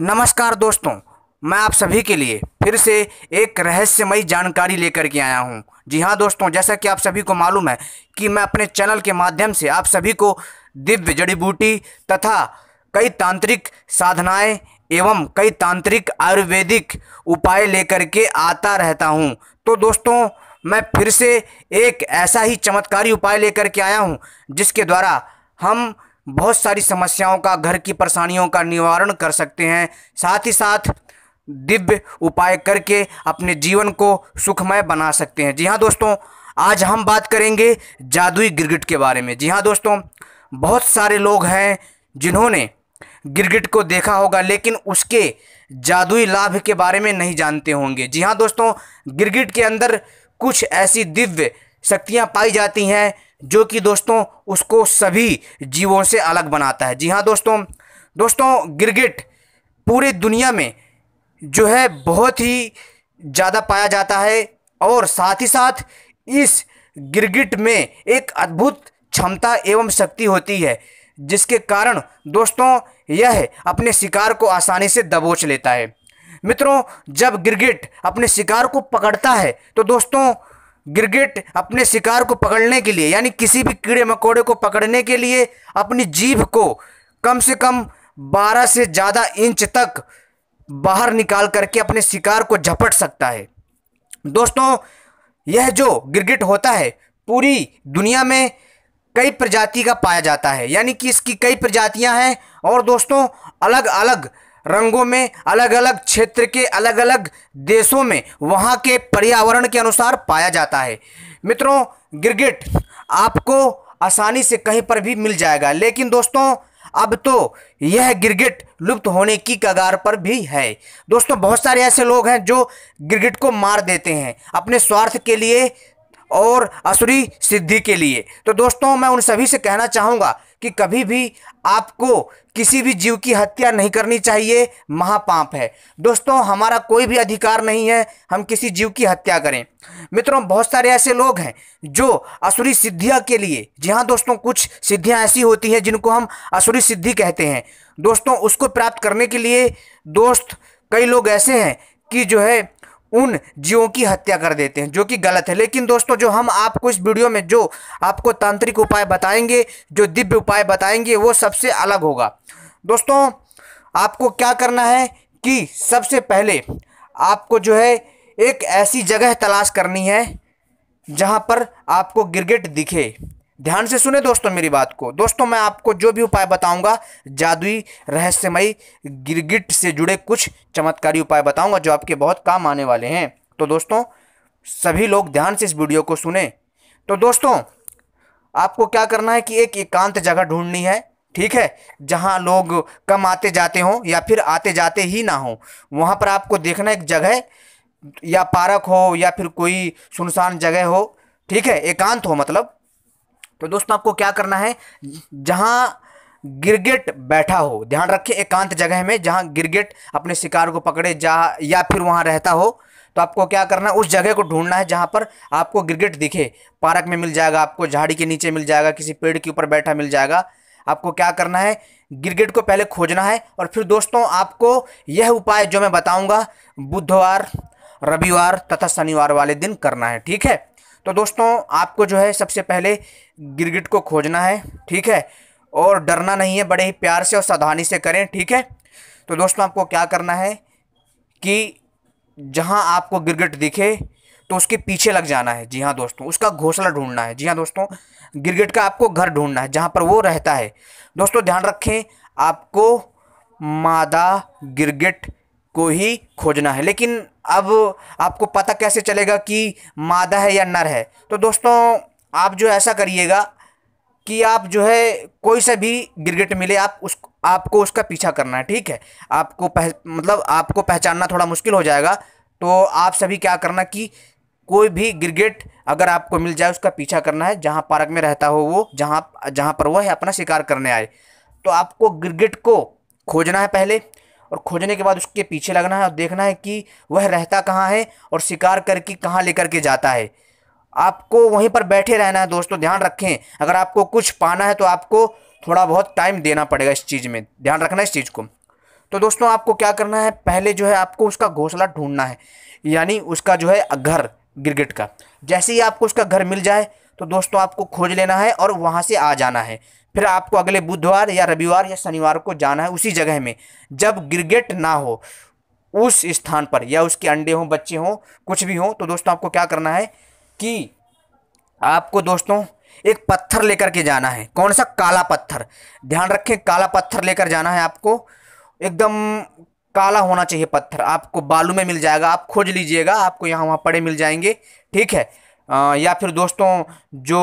नमस्कार दोस्तों मैं आप सभी के लिए फिर से एक रहस्यमयी जानकारी लेकर के आया हूं जी हाँ दोस्तों जैसा कि आप सभी को मालूम है कि मैं अपने चैनल के माध्यम से आप सभी को दिव्य जड़ी बूटी तथा कई तांत्रिक साधनाएं एवं कई तांत्रिक आयुर्वेदिक उपाय लेकर के आता रहता हूं तो दोस्तों मैं फिर से एक ऐसा ही चमत्कारी उपाय लेकर के आया हूँ जिसके द्वारा हम बहुत सारी समस्याओं का घर की परेशानियों का निवारण कर सकते हैं साथ ही साथ दिव्य उपाय करके अपने जीवन को सुखमय बना सकते हैं जी हाँ दोस्तों आज हम बात करेंगे जादुई गिरगिट के बारे में जी हाँ दोस्तों बहुत सारे लोग हैं जिन्होंने गिरगिट को देखा होगा लेकिन उसके जादुई लाभ के बारे में नहीं जानते होंगे जी हाँ दोस्तों गिरगिट के अंदर कुछ ऐसी दिव्य शक्तियाँ पाई जाती हैं जो कि दोस्तों उसको सभी जीवों से अलग बनाता है जी हाँ दोस्तों दोस्तों गिरगिट पूरे दुनिया में जो है बहुत ही ज़्यादा पाया जाता है और साथ ही साथ इस गिरगिट में एक अद्भुत क्षमता एवं शक्ति होती है जिसके कारण दोस्तों यह अपने शिकार को आसानी से दबोच लेता है मित्रों जब गिरगिट अपने शिकार को पकड़ता है तो दोस्तों गिरगिट अपने शिकार को पकड़ने के लिए यानी किसी भी कीड़े मकोड़े को पकड़ने के लिए अपनी जीभ को कम से कम 12 से ज़्यादा इंच तक बाहर निकाल करके अपने शिकार को झपट सकता है दोस्तों यह जो गिरगिट होता है पूरी दुनिया में कई प्रजाति का पाया जाता है यानी कि इसकी कई प्रजातियां हैं और दोस्तों अलग अलग रंगों में अलग अलग क्षेत्र के अलग अलग देशों में वहाँ के पर्यावरण के अनुसार पाया जाता है मित्रों गिरगिट आपको आसानी से कहीं पर भी मिल जाएगा लेकिन दोस्तों अब तो यह गिरगिट लुप्त होने की कगार पर भी है दोस्तों बहुत सारे ऐसे लोग हैं जो गिरगिट को मार देते हैं अपने स्वार्थ के लिए और असुरी सिद्धि के लिए तो दोस्तों मैं उन सभी से कहना चाहूँगा कि कभी भी आपको किसी भी जीव की हत्या नहीं करनी चाहिए महापाप है दोस्तों हमारा कोई भी अधिकार नहीं है हम किसी जीव की हत्या करें मित्रों बहुत सारे ऐसे लोग हैं जो असुरी सिद्धियाँ के लिए जी हाँ दोस्तों कुछ सिद्धियाँ ऐसी होती हैं जिनको हम असुरी सिद्धि कहते हैं दोस्तों उसको प्राप्त करने के लिए दोस्त कई लोग ऐसे हैं कि जो है उन जीवों की हत्या कर देते हैं जो कि गलत है लेकिन दोस्तों जो हम आपको इस वीडियो में जो आपको तांत्रिक उपाय बताएंगे जो दिव्य उपाय बताएंगे वो सबसे अलग होगा दोस्तों आपको क्या करना है कि सबसे पहले आपको जो है एक ऐसी जगह तलाश करनी है जहाँ पर आपको गिरगिट दिखे ध्यान से सुने दोस्तों मेरी बात को दोस्तों मैं आपको जो भी उपाय बताऊंगा जादुई रहस्यमयी गिरगिट से जुड़े कुछ चमत्कारी उपाय बताऊंगा जो आपके बहुत काम आने वाले हैं तो दोस्तों सभी लोग ध्यान से इस वीडियो को सुने तो दोस्तों आपको क्या करना है कि एक एकांत जगह ढूंढनी है ठीक है जहाँ लोग कम आते जाते हों या फिर आते जाते ही ना हों वहाँ पर आपको देखना एक जगह या पार्क हो या फिर कोई सुनसान जगह हो ठीक है एकांत हो मतलब तो दोस्तों आपको क्या करना है जहाँ गिरगिट बैठा हो ध्यान रखिए एकांत जगह में जहाँ गिरगिट अपने शिकार को पकड़े जा या फिर वहाँ रहता हो तो आपको क्या करना है उस जगह को ढूंढना है जहाँ पर आपको गिरगिट दिखे पार्क में मिल जाएगा आपको झाड़ी के नीचे मिल जाएगा किसी पेड़ के ऊपर बैठा मिल जाएगा आपको क्या करना है गिरगिट को पहले खोजना है और फिर दोस्तों आपको यह उपाय जो मैं बताऊँगा बुधवार रविवार तथा शनिवार वाले दिन करना है ठीक है तो दोस्तों आपको जो है सबसे पहले गिरगिट को खोजना है ठीक है और डरना नहीं है बड़े ही प्यार से और सावधानी से करें ठीक है तो दोस्तों आपको क्या करना है कि जहाँ आपको गिरगिट दिखे तो उसके पीछे लग जाना है जी हाँ दोस्तों उसका घोंसला ढूंढना है जी हाँ दोस्तों गिरगिट का आपको घर ढूंढना है जहाँ पर वो रहता है दोस्तों ध्यान रखें आपको मादा गिरगिट को ही खोजना है लेकिन अब आपको पता कैसे चलेगा कि मादा है या नर है तो दोस्तों आप जो ऐसा करिएगा कि आप जो है कोई सा भी गिरगिट मिले आप उस आपको उसका पीछा करना है ठीक है आपको पह, मतलब आपको पहचानना थोड़ा मुश्किल हो जाएगा तो आप सभी क्या करना कि कोई भी गिरगिट अगर आपको मिल जाए उसका पीछा करना है जहाँ पार्क में रहता हो वो जहाँ जहाँ पर वह अपना शिकार करने आए तो आपको गिरगिट को खोजना है पहले और खोजने के बाद उसके पीछे लगना है और देखना है कि वह रहता कहाँ है और शिकार करके कहाँ लेकर के जाता है आपको वहीं पर बैठे रहना है दोस्तों ध्यान रखें अगर आपको कुछ पाना है तो आपको थोड़ा बहुत टाइम देना पड़ेगा इस चीज़ में ध्यान रखना इस चीज़ को तो दोस्तों आपको क्या करना है पहले जो है आपको उसका घोंसला ढूंढना है यानी उसका जो है घर गिरगिट का जैसे ही आपको उसका घर मिल जाए तो दोस्तों आपको खोज लेना है और वहाँ से आ जाना है फिर आपको अगले बुधवार या रविवार या शनिवार को जाना है उसी जगह में जब गिरगेट ना हो उस स्थान पर या उसके अंडे हों बच्चे हों कुछ भी हों तो दोस्तों आपको क्या करना है कि आपको दोस्तों एक पत्थर लेकर के जाना है कौन सा काला पत्थर ध्यान रखें काला पत्थर लेकर जाना है आपको एकदम काला होना चाहिए पत्थर आपको बालू में मिल जाएगा आप खोज लीजिएगा आपको यहाँ वहाँ पड़े मिल जाएंगे ठीक है या फिर दोस्तों जो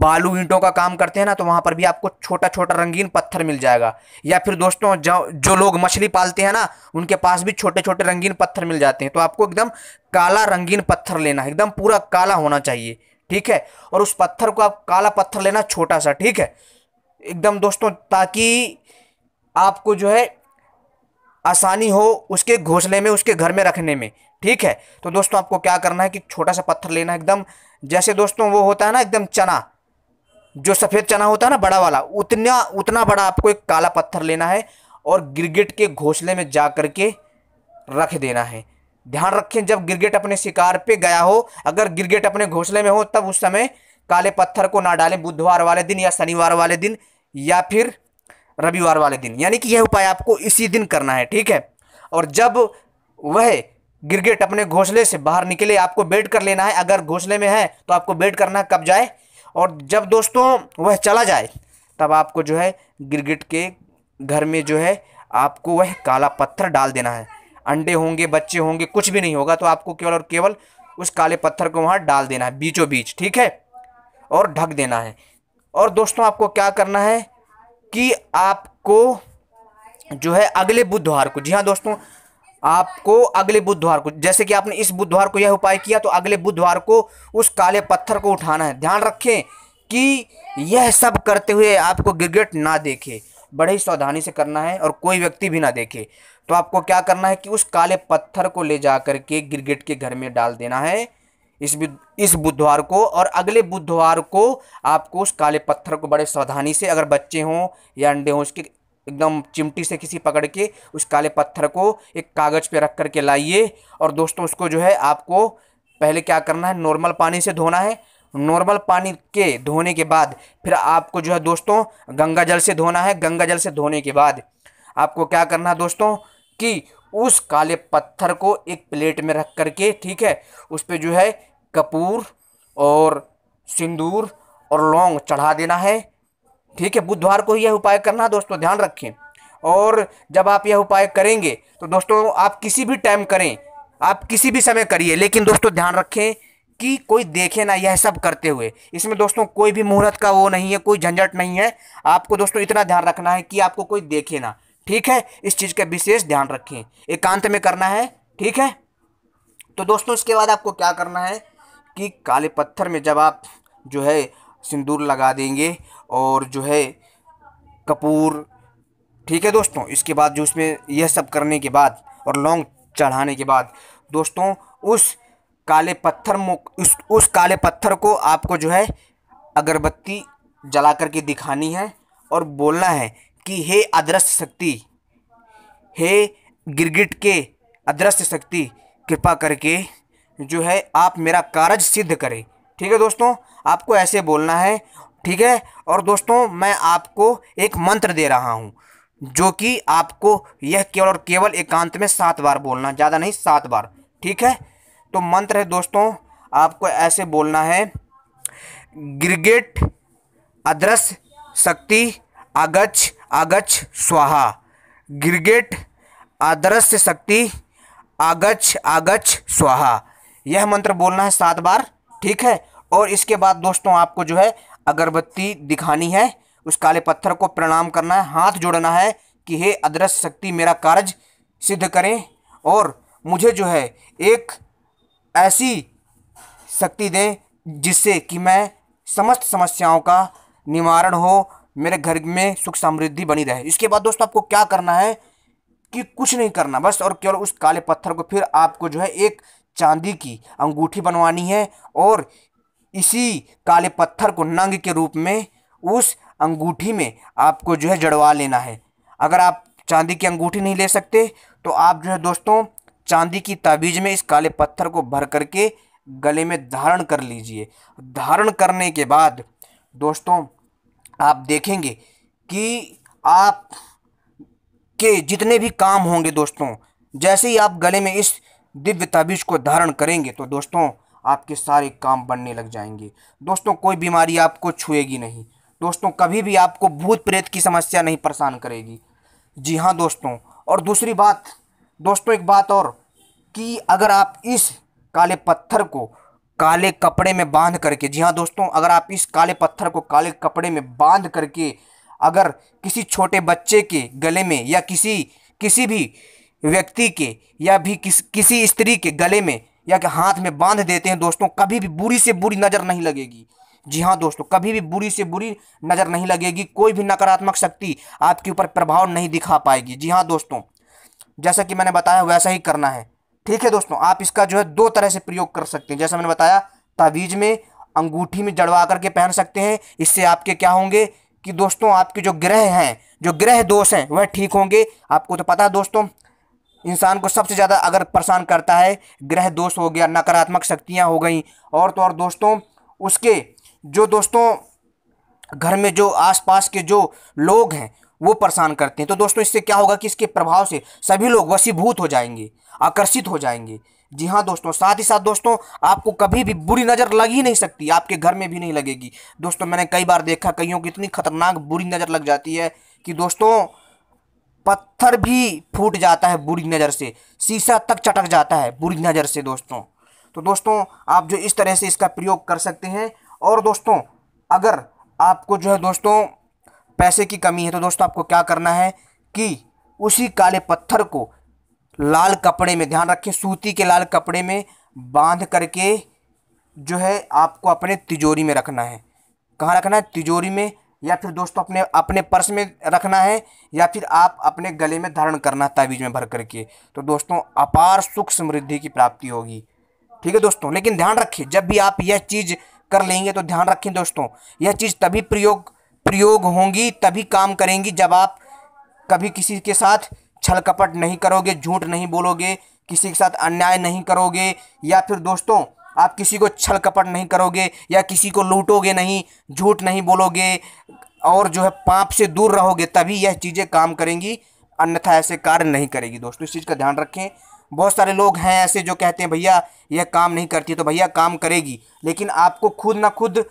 बालू ईंटों का काम करते हैं ना तो वहाँ पर भी आपको छोटा छोटा रंगीन पत्थर मिल जाएगा या फिर दोस्तों जो जो लोग मछली पालते हैं ना उनके पास भी छोटे छोटे रंगीन पत्थर मिल जाते हैं तो आपको एकदम काला रंगीन पत्थर लेना है एकदम पूरा काला होना चाहिए ठीक है और उस पत्थर को आप काला पत्थर लेना छोटा सा ठीक है एकदम दोस्तों ताकि आपको जो है आसानी हो उसके घोंसले में उसके घर में रखने में ठीक है तो दोस्तों आपको क्या करना है कि छोटा सा पत्थर लेना है एकदम जैसे दोस्तों वो होता है ना एकदम चना जो सफ़ेद चना होता है ना बड़ा वाला उतना उतना बड़ा आपको एक काला पत्थर लेना है और गिरगिट के घोंसले में जा कर के रख देना है ध्यान रखें जब गिरगिट अपने शिकार पे गया हो अगर गिरगिट अपने घोंसले में हो तब उस समय काले पत्थर को ना डालें बुधवार वाले दिन या शनिवार वाले दिन या फिर रविवार वाले दिन यानी कि यह उपाय आपको इसी दिन करना है ठीक है और जब वह गिरगिट अपने घोंसले से बाहर निकले आपको बेट कर लेना है अगर घोंसले में है तो आपको बेट करना है कब जाए और जब दोस्तों वह चला जाए तब आपको जो है गिरगिट के घर में जो है आपको वह काला पत्थर डाल देना है अंडे होंगे बच्चे होंगे कुछ भी नहीं होगा तो आपको केवल और केवल उस काले पत्थर को वहाँ डाल देना है बीचों बीच ठीक है और ढक देना है और दोस्तों आपको क्या करना है कि आपको जो है अगले बुधवार को जी हाँ दोस्तों आपको अगले बुधवार को जैसे कि आपने इस बुधवार को यह उपाय किया तो अगले बुधवार को उस काले पत्थर को उठाना है ध्यान रखें कि यह सब करते हुए आपको गिरगिट ना देखे बड़े ही सावधानी से करना है और कोई व्यक्ति भी ना देखे तो आपको क्या करना है कि उस काले पत्थर को ले जा कर के गिरगिट के घर में डाल देना है इस इस बुधवार को और अगले बुधवार को आपको उस काले पत्थर को बड़े सावधानी से अगर बच्चे हों या अंडे हों उसके एकदम चिमटी से किसी पकड़ के उस काले पत्थर को एक कागज़ पे रख करके लाइए और दोस्तों उसको जो है आपको पहले क्या करना है नॉर्मल पानी से धोना है नॉर्मल पानी के धोने के बाद फिर आपको जो है दोस्तों गंगा जल से धोना है गंगा जल से धोने के बाद आपको क्या करना है दोस्तों कि उस काले पत्थर को एक प्लेट में रख करके ठीक है उस पर जो है कपूर और सिंदूर और लौंग चढ़ा देना है ठीक है बुधवार को ही यह उपाय करना दोस्तों ध्यान रखें और जब आप यह उपाय करेंगे तो दोस्तों आप किसी भी टाइम करें आप किसी भी समय करिए लेकिन दोस्तों ध्यान रखें कि कोई देखे ना यह सब करते हुए इसमें दोस्तों कोई भी मुहूर्त का वो नहीं है कोई झंझट नहीं है आपको दोस्तों इतना ध्यान रखना है कि आपको कोई देखे ना ठीक है इस चीज़ का विशेष ध्यान रखें एकांत में करना है ठीक है तो दोस्तों इसके बाद आपको क्या करना है कि काले पत्थर में जब आप जो है सिंदूर लगा देंगे और जो है कपूर ठीक है दोस्तों इसके बाद जो उसमें यह सब करने के बाद और लौंग चढ़ाने के बाद दोस्तों उस काले पत्थर उस उस काले पत्थर को आपको जो है अगरबत्ती जला करके दिखानी है और बोलना है कि हे अदृश्य शक्ति हे गिरगिट के अदृश्य शक्ति कृपा करके जो है आप मेरा कारज सिद्ध करें ठीक है दोस्तों आपको ऐसे बोलना है ठीक है और दोस्तों मैं आपको एक मंत्र दे रहा हूँ जो कि आपको यह केवल और केवल एकांत में सात बार बोलना ज़्यादा नहीं सात बार ठीक है तो मंत्र है दोस्तों आपको ऐसे बोलना है गिरगेट अदृश्य शक्ति अगछ अगछ स्वाहा गिरगेट अदृश्य शक्ति अगछ अगछ स्वाहा यह मंत्र बोलना है सात बार ठीक है और इसके बाद दोस्तों आपको जो है अगरबत्ती दिखानी है उस काले पत्थर को प्रणाम करना है हाथ जोड़ना है कि हे अदृश्य शक्ति मेरा कार्य सिद्ध करें और मुझे जो है एक ऐसी शक्ति दें जिससे कि मैं समस्त समस्याओं का निवारण हो मेरे घर में सुख समृद्धि बनी रहे इसके बाद दोस्तों आपको क्या करना है कि कुछ नहीं करना बस और केवल उस काले पत्थर को फिर आपको जो है एक चांदी की अंगूठी बनवानी है और इसी काले पत्थर को नंग के रूप में उस अंगूठी में आपको जो है जड़वा लेना है अगर आप चांदी की अंगूठी नहीं ले सकते तो आप जो है दोस्तों चांदी की ताबीज में इस काले पत्थर को भर करके गले में धारण कर लीजिए धारण करने के बाद दोस्तों आप देखेंगे कि आप के जितने भी काम होंगे दोस्तों जैसे ही आप गले में इस दिव्य ताबीज को धारण करेंगे तो दोस्तों आपके सारे काम बनने लग जाएंगे दोस्तों कोई बीमारी आपको छुएगी नहीं दोस्तों कभी भी आपको भूत प्रेत की समस्या नहीं परेशान करेगी जी हाँ दोस्तों और दूसरी बात दोस्तों एक बात और कि अगर आप इस काले पत्थर को काले कपड़े में बांध करके जी हाँ दोस्तों अगर आप इस काले पत्थर को काले कपड़े में बांध करके अगर किसी छोटे बच्चे के गले में या किसी किसी भी व्यक्ति के या भी किस किसी स्त्री के गले में या कि हाथ में बांध देते हैं दोस्तों कभी भी बुरी से बुरी नज़र नहीं लगेगी जी हाँ दोस्तों कभी भी बुरी से बुरी नज़र नहीं लगेगी कोई भी नकारात्मक शक्ति आपके ऊपर प्रभाव नहीं दिखा पाएगी जी हाँ दोस्तों जैसा कि मैंने बताया वैसा ही करना है ठीक है दोस्तों आप इसका जो है दो तरह से प्रयोग कर सकते हैं जैसा मैंने बताया तावीज़ में अंगूठी में जड़वा करके पहन सकते हैं इससे आपके क्या होंगे कि दोस्तों आपके जो ग्रह हैं जो ग्रह दोष हैं वह ठीक होंगे आपको तो पता है दोस्तों इंसान को सबसे ज़्यादा अगर परेशान करता है ग्रह दोष हो गया नकारात्मक शक्तियाँ हो गई और तो और दोस्तों उसके जो दोस्तों घर में जो आसपास के जो लोग हैं वो परेशान करते हैं तो दोस्तों इससे क्या होगा कि इसके प्रभाव से सभी लोग वसीभूत हो जाएंगे आकर्षित हो जाएंगे जी हाँ दोस्तों साथ ही साथ दोस्तों आपको कभी भी बुरी नज़र लग ही नहीं सकती आपके घर में भी नहीं लगेगी दोस्तों मैंने कई बार देखा कईयों की इतनी खतरनाक बुरी नज़र लग जाती है कि दोस्तों पत्थर भी फूट जाता है बुरी नज़र से शीशा तक चटक जाता है बुरी नज़र से दोस्तों तो दोस्तों आप जो इस तरह से इसका प्रयोग कर सकते हैं और दोस्तों अगर आपको जो है दोस्तों पैसे की कमी है तो दोस्तों आपको क्या करना है कि उसी काले पत्थर को लाल कपड़े में ध्यान रखें सूती के लाल कपड़े में बांध करके जो है आपको अपने तिजोरी में रखना है कहाँ रखना है तिजोरी में या फिर दोस्तों अपने अपने पर्स में रखना है या फिर आप अपने गले में धारण करना है ताबीज में भर करके तो दोस्तों अपार सुख समृद्धि की प्राप्ति होगी ठीक है दोस्तों लेकिन ध्यान रखिए जब भी आप यह चीज़ कर लेंगे तो ध्यान रखें दोस्तों यह चीज़ तभी प्रयोग प्रयोग होंगी तभी काम करेंगी जब आप कभी किसी के साथ छल कपट नहीं करोगे झूठ नहीं बोलोगे किसी के साथ अन्याय नहीं करोगे या फिर दोस्तों आप किसी को छल कपट नहीं करोगे या किसी को लूटोगे नहीं झूठ नहीं बोलोगे और जो है पाप से दूर रहोगे तभी यह चीज़ें काम करेंगी अन्यथा ऐसे कार्य नहीं करेगी दोस्तों इस चीज़ का ध्यान रखें बहुत सारे लोग हैं ऐसे जो कहते हैं भैया यह काम नहीं करती तो भैया काम करेगी लेकिन आपको खुद ना खुद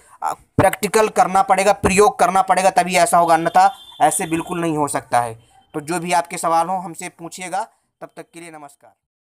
प्रैक्टिकल करना पड़ेगा प्रयोग करना पड़ेगा तभी ऐसा होगा अन्यथा ऐसे बिल्कुल नहीं हो सकता है तो जो भी आपके सवाल हो हमसे पूछिएगा तब तक के लिए नमस्कार